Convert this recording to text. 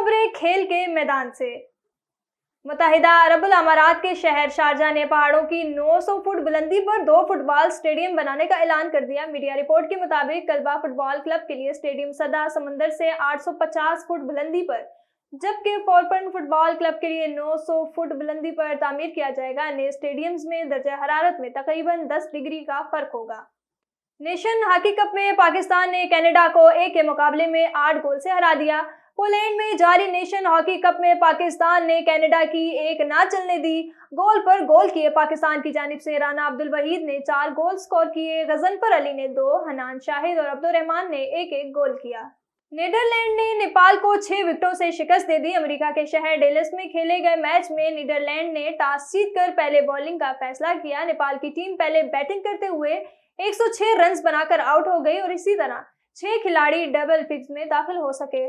खबरें खेल के मैदान से मुतहदा अरब अमारात के शहर शारजा ने पहाड़ों की 900 फुट बुलंदी पर दो फुटबॉल स्टेडियम बनाने का ऐलान कर दिया मीडिया रिपोर्ट के मुताबिक कलबा फुटबॉल क्लब के लिए स्टेडियम सदा समंदर से 850 फुट बुलंदी पर जबकि फोरपन फुटबॉल क्लब के लिए 900 फुट बुलंदी पर तामीर किया जाएगा नए स्टेडियम्स में दर्ज हरारत में तकरीबन 10 डिग्री का फर्क होगा नेशन हॉकी कप में पाकिस्तान ने कनाडा को एक के मुकाबले में आठ गोल से हरा दिया पोलैंड में जारी नेशन हॉकी कप में पाकिस्तान ने कनाडा की एक ना चलने दी गोल पर गोल किए पाकिस्तान की जानब से राना अब्दुल वहीद ने चार गोल स्कोर किए गजनपर अली ने दो हनान शाहिद और अब्दुल रहमान ने एक एक गोल किया नीदरलैंड ने नेपाल को छह विकेटों से शिकस्त दे दी अमेरिका के शहर डेलस में खेले गए मैच में नीदरलैंड ने टॉस कर पहले बॉलिंग का फैसला किया नेपाल की टीम पहले बैटिंग करते हुए 106 रन बनाकर आउट हो गई और इसी तरह छह खिलाड़ी डबल फिक्स में दाखिल हो सके